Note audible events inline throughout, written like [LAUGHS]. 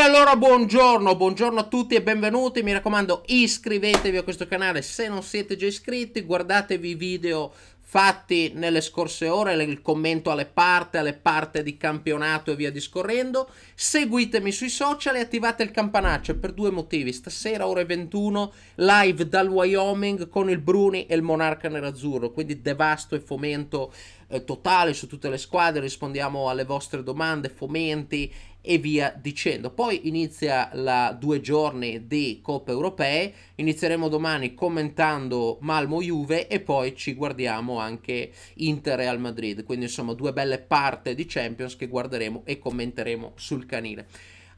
allora buongiorno, buongiorno a tutti e benvenuti, mi raccomando iscrivetevi a questo canale se non siete già iscritti, guardatevi i video fatti nelle scorse ore, il commento alle parti, alle parti di campionato e via discorrendo, seguitemi sui social e attivate il campanaccio per due motivi, stasera ore 21 live dal Wyoming con il Bruni e il Monarca Nerazzurro, quindi devasto e fomento eh, totale su tutte le squadre, rispondiamo alle vostre domande, fomenti e via dicendo. Poi inizia la due giorni di Coppe Europee, inizieremo domani commentando Malmo-Juve e poi ci guardiamo anche Inter-Real Madrid, quindi insomma due belle parti di Champions che guarderemo e commenteremo sul canile.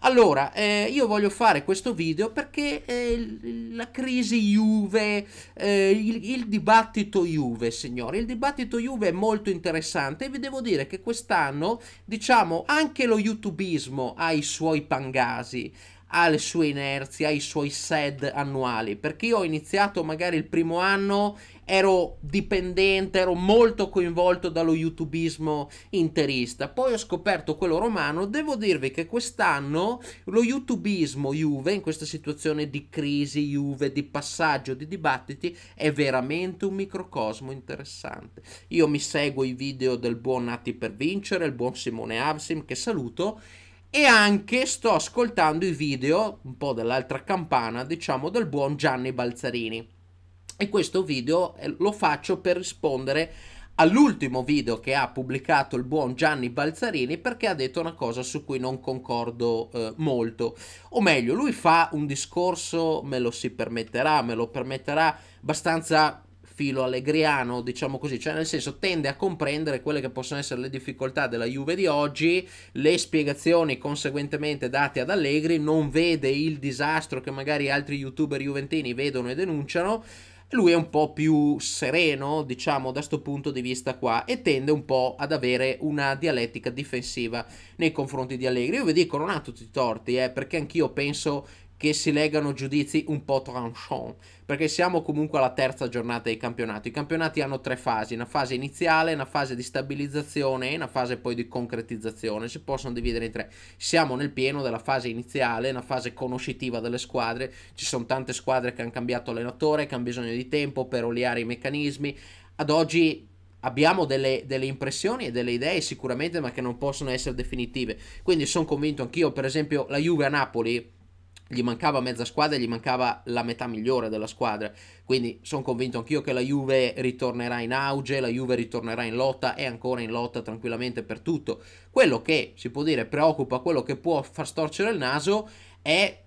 Allora, eh, io voglio fare questo video perché eh, la crisi Juve, eh, il, il, dibattito Juve, signori, il dibattito Juve è molto interessante e vi devo dire che quest'anno, diciamo, anche lo youtubismo ha i suoi pangasi, ha le sue inerzie, ha i suoi SED annuali, perché io ho iniziato magari il primo anno, ero dipendente, ero molto coinvolto dallo youtubismo interista, poi ho scoperto quello romano, devo dirvi che quest'anno lo youtubismo Juve, in questa situazione di crisi Juve, di passaggio, di dibattiti, è veramente un microcosmo interessante. Io mi seguo i video del buon Nati per vincere, il buon Simone Avsim che saluto, e anche sto ascoltando i video, un po' dell'altra campana, diciamo, del buon Gianni Balzarini. E questo video eh, lo faccio per rispondere all'ultimo video che ha pubblicato il buon Gianni Balzarini perché ha detto una cosa su cui non concordo eh, molto. O meglio, lui fa un discorso, me lo si permetterà, me lo permetterà, abbastanza filo allegriano, diciamo così, cioè nel senso tende a comprendere quelle che possono essere le difficoltà della Juve di oggi, le spiegazioni conseguentemente date ad Allegri, non vede il disastro che magari altri youtuber juventini vedono e denunciano, lui è un po' più sereno, diciamo, da questo punto di vista qua e tende un po' ad avere una dialettica difensiva nei confronti di Allegri. Io vi dico, non ha tutti i torti, eh, perché anch'io penso che si legano giudizi un po' tranchant, perché siamo comunque alla terza giornata dei campionati. I campionati hanno tre fasi, una fase iniziale, una fase di stabilizzazione e una fase poi di concretizzazione, si possono dividere in tre. Siamo nel pieno della fase iniziale, una fase conoscitiva delle squadre, ci sono tante squadre che hanno cambiato allenatore, che hanno bisogno di tempo per oliare i meccanismi. Ad oggi abbiamo delle, delle, impressioni e delle idee sicuramente ma che non possono essere definitive quindi sono convinto anch'io per esempio la Juve a Napoli gli mancava mezza squadra e gli mancava la metà migliore della squadra. Quindi sono convinto anch'io che la Juve ritornerà in auge, la Juve ritornerà in lotta e ancora in lotta tranquillamente per tutto. Quello che si può dire preoccupa, quello che può far storcere il naso è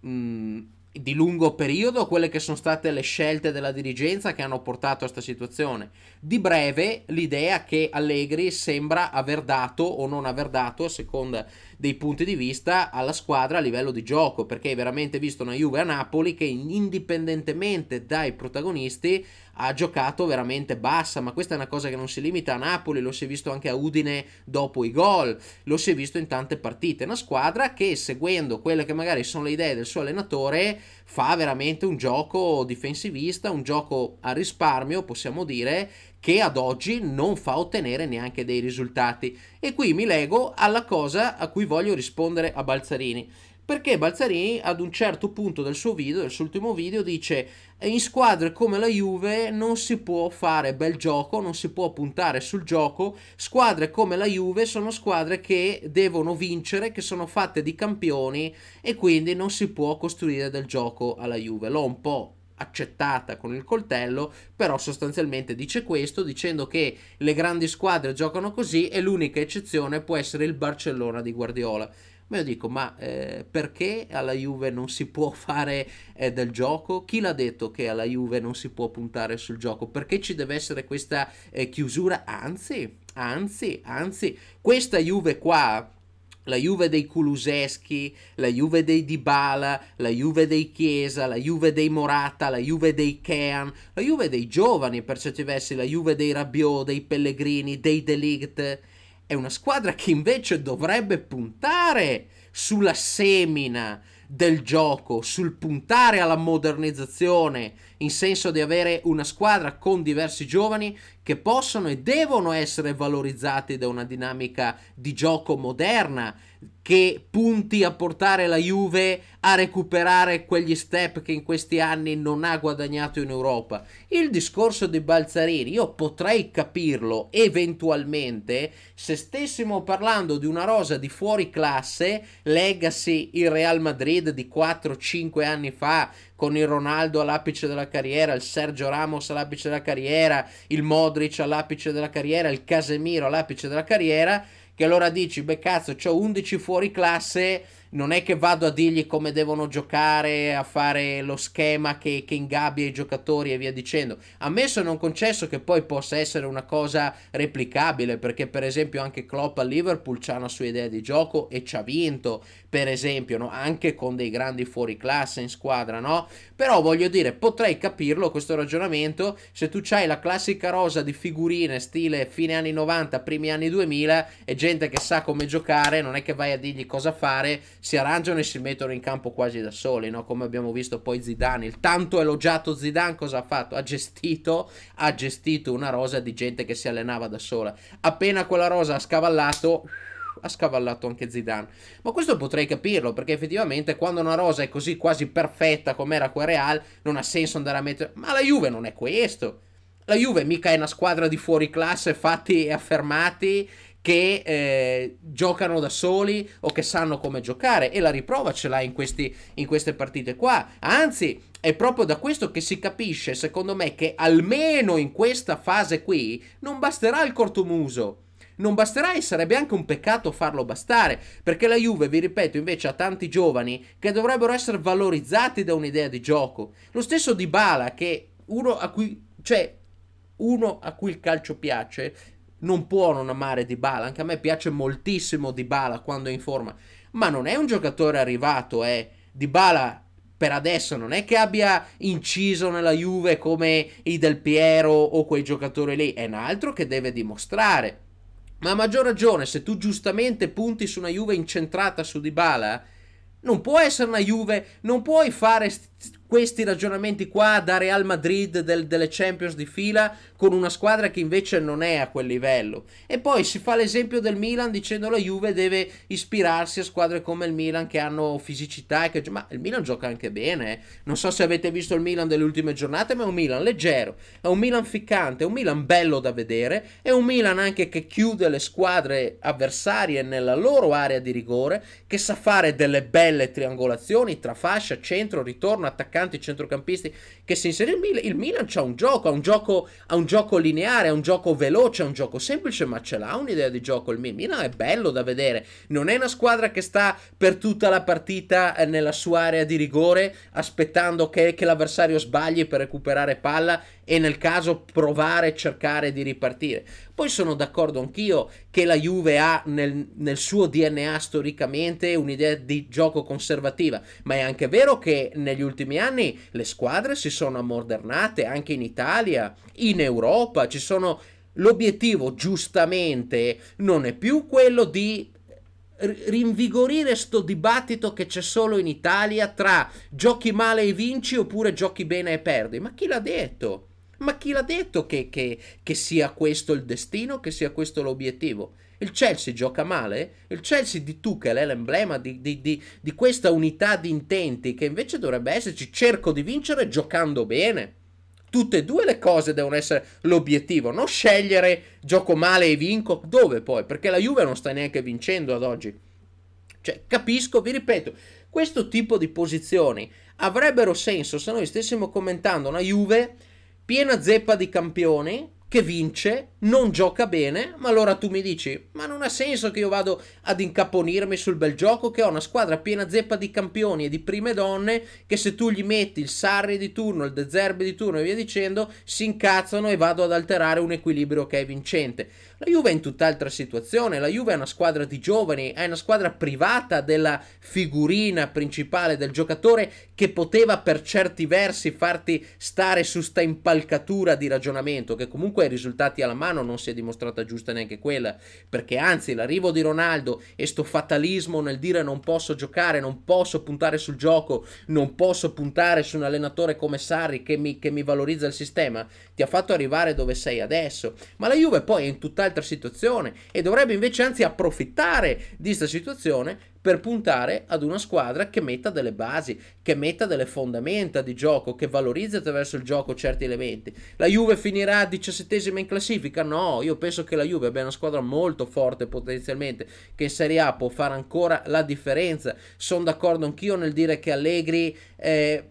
mh, mm, di lungo periodo quelle che sono state le scelte della dirigenza che hanno portato a questa situazione. Di breve l'idea che Allegri sembra aver dato o non aver dato, a seconda dei punti di vista, alla squadra a livello di gioco, perché hai veramente visto una Juve a Napoli che indipendentemente dai protagonisti ha giocato veramente bassa, ma questa è una cosa che non si limita a Napoli, lo si è visto anche a Udine dopo i gol, lo si è visto in tante partite, una squadra che seguendo quelle che magari sono le idee del suo allenatore fa veramente un gioco difensivista, un gioco a risparmio, possiamo dire, che ad oggi non fa ottenere neanche dei risultati. E qui mi lego alla cosa a cui voglio rispondere a Balzarini. Perché Balzarini ad un certo punto del suo video, del suo ultimo video, dice in squadre come la Juve non si può fare bel gioco, non si può puntare sul gioco, squadre come la Juve sono squadre che devono vincere, che sono fatte di campioni e quindi non si può costruire del gioco alla Juve. L'ho un po' accettata con il coltello, però sostanzialmente dice questo dicendo che le grandi squadre giocano così e l'unica eccezione può essere il Barcellona di Guardiola. Ma io dico, ma eh, perché alla Juve non si può [LAUGHS] fare eh, del gioco? Chi l'ha detto che alla Juve non si può puntare sul gioco? Perché ci deve essere questa eh, chiusura? Anzi, anzi, anzi, questa Juve qua la Juve dei Kuluseschi, la Juve dei Dybala, la Juve dei Chiesa, la Juve dei Morata, la Juve dei Kean, la Juve dei giovani per certi versi, la Juve dei Rabiot, dei Pellegrini, dei Delict. È una squadra che invece dovrebbe puntare sulla semina del gioco, sul puntare alla modernizzazione in senso di avere una squadra con diversi giovani che possono e devono essere valorizzati da una dinamica di gioco moderna che punti a portare la Juve a recuperare quegli step che in questi anni non ha guadagnato in Europa. Il discorso di Balzarini io potrei capirlo eventualmente se stessimo parlando di una rosa di fuori classe, legacy il Real Madrid di 4-5 anni fa con il Ronaldo all'apice della carriera, il Sergio Ramos all'apice della carriera, il Modric all'apice della carriera, il Casemiro all'apice della carriera, che allora dici, beh cazzo, ho 11 fuori classe non è che vado a dirgli come devono giocare, a fare lo schema che, che ingabbia i giocatori e via dicendo. Ammesso e non concesso che poi possa essere una cosa replicabile, perché per esempio anche Klopp a Liverpool ha una sua idea di gioco e ci ha vinto, per esempio, no? anche con dei grandi fuoriclasse in squadra, no? Però voglio dire, potrei capirlo questo ragionamento se tu hai la classica rosa di figurine stile fine anni 90, primi anni 2000 e gente che sa come giocare, non è che vai a dirgli cosa fare, si arrangiano e si mettono in campo quasi da soli, no? come abbiamo visto poi Zidane, il tanto elogiato Zidane cosa ha fatto? Ha gestito, ha gestito una rosa di gente che si allenava da sola, appena quella rosa ha scavallato ha scavallato anche Zidane. Ma questo potrei capirlo, perché effettivamente quando una rosa è così quasi perfetta come era quel Real, non ha senso andare a mettere... Ma la Juve non è questo. La Juve mica è una squadra di fuori classe fatti e affermati che eh, giocano da soli o che sanno come giocare e la riprova ce l'ha in, questi, in queste partite qua. Anzi, è proprio da questo che si capisce, secondo me, che almeno in questa fase qui non basterà il cortomuso. Non basterà e sarebbe anche un peccato farlo bastare, perché la Juve, vi ripeto, invece ha tanti giovani che dovrebbero essere valorizzati da un'idea di gioco. Lo stesso Dybala, che uno a cui, cioè, uno a cui il calcio piace, non può non amare Dybala, anche a me piace moltissimo Dybala quando è in forma, ma non è un giocatore arrivato, eh. Dybala per adesso non è che abbia inciso nella Juve come i Del Piero o quei giocatori lì, è un altro che deve dimostrare. Ma a maggior ragione, se tu giustamente punti su una Juve incentrata su Dybala, non può essere una Juve, non puoi fare questi ragionamenti qua da Real Madrid del, delle Champions di fila con una squadra che invece non è a quel livello. E poi si fa l'esempio del Milan dicendo la Juve deve ispirarsi a squadre come il Milan che hanno fisicità, che, ma il Milan gioca anche bene. Eh. Non so se avete visto il Milan delle ultime giornate, ma è un Milan leggero, è un Milan ficcante, è un Milan bello da vedere, è un Milan anche che chiude le squadre avversarie nella loro area di rigore, che sa fare delle belle triangolazioni tra fascia, centro, ritorno, attaccante attaccanti, centrocampisti che si inserisce il Milan. Il Milan ha un gioco, ha un gioco, un gioco lineare, ha un gioco veloce, ha un gioco semplice, ma ce l'ha un'idea di gioco. Il Milan è bello da vedere. Non è una squadra che sta per tutta la partita eh, nella sua area di rigore aspettando che, che l'avversario sbagli per recuperare palla e nel caso provare e cercare di ripartire. Poi sono d'accordo anch'io che la Juve ha nel, nel suo DNA storicamente un'idea di gioco conservativa, ma è anche vero che negli ultimi anni anni le squadre si sono ammodernate anche in Italia, in Europa, ci sono... L'obiettivo giustamente non è più quello di rinvigorire sto dibattito che c'è solo in Italia tra giochi male e vinci oppure giochi bene e perdi. Ma chi l'ha detto? Ma chi l'ha detto che, che, che sia questo il destino, che sia questo l'obiettivo? Il Chelsea gioca male? Il Chelsea di Tuchel è l'emblema di, di, di, di questa unità di intenti che invece dovrebbe esserci cerco di vincere giocando bene. Tutte e due le cose devono essere l'obiettivo, non scegliere gioco male e vinco dove poi, perché la Juve non sta neanche vincendo ad oggi. Cioè, capisco, vi ripeto, questo tipo di posizioni avrebbero senso se noi stessimo commentando una Juve piena zeppa di campioni che vince, non gioca bene, ma allora tu mi dici, ma non ha senso che io vado ad incaponirmi sul bel gioco che ho una squadra piena zeppa di campioni e di prime donne che se tu gli metti il Sarri di turno, il De Zerbi di turno e via dicendo, si incazzano e vado ad alterare un equilibrio che è vincente. La Juve è in tutt'altra situazione, la Juve è una squadra di giovani, è una squadra privata della figurina principale del giocatore che poteva per certi versi farti stare su sta impalcatura di ragionamento che comunque ai risultati alla mano non si è dimostrata giusta neanche quella, perché anzi l'arrivo di Ronaldo e sto fatalismo nel dire non posso giocare, non posso puntare sul gioco, non posso puntare su un allenatore come Sarri che mi, che mi valorizza il sistema, ti ha fatto arrivare dove sei adesso, ma la Juve poi è in tutt'altra un'altra situazione e dovrebbe invece anzi approfittare di questa situazione per puntare ad una squadra che metta delle basi, che metta delle fondamenta di gioco, che valorizzi attraverso il gioco certi elementi. La Juve finirà diciassettesima in classifica? No, io penso che la Juve abbia una squadra molto forte potenzialmente, che in Serie A può fare ancora la differenza. Sono d'accordo anch'io nel dire che Allegri eh,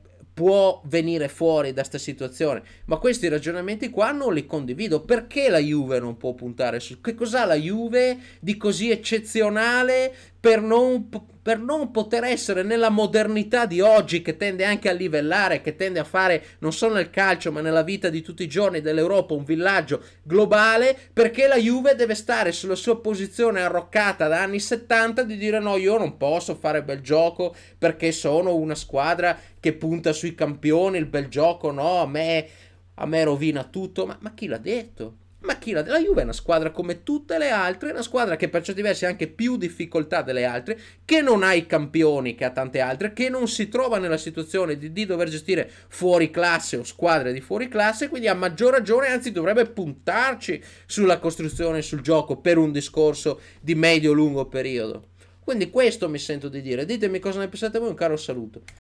può venire fuori da questa situazione. Ma questi ragionamenti qua non li condivido. Perché la Juve non può puntare su? Che cos'ha la Juve di così eccezionale per non, per non, poter essere nella modernità di oggi che tende anche a livellare, che tende a fare non solo nel calcio ma nella vita di tutti i giorni dell'Europa un villaggio globale, perché la Juve deve stare sulla sua posizione arroccata da anni 70 di dire no io non posso fare bel gioco perché sono una squadra che punta sui campioni, il bel gioco no, a me, a me rovina tutto, ma, ma chi l'ha detto? Ma chi la, la Juve è una squadra come tutte le altre, una squadra che per certi versi ha anche più difficoltà delle altre, che non ha i campioni che ha tante altre, che non si trova nella situazione di, di dover gestire fuori classe o squadre di fuori classe, quindi ha maggior ragione, anzi dovrebbe puntarci sulla costruzione, sul gioco per un discorso di medio-lungo periodo. Quindi questo mi sento di dire. Ditemi cosa ne pensate voi, un caro saluto.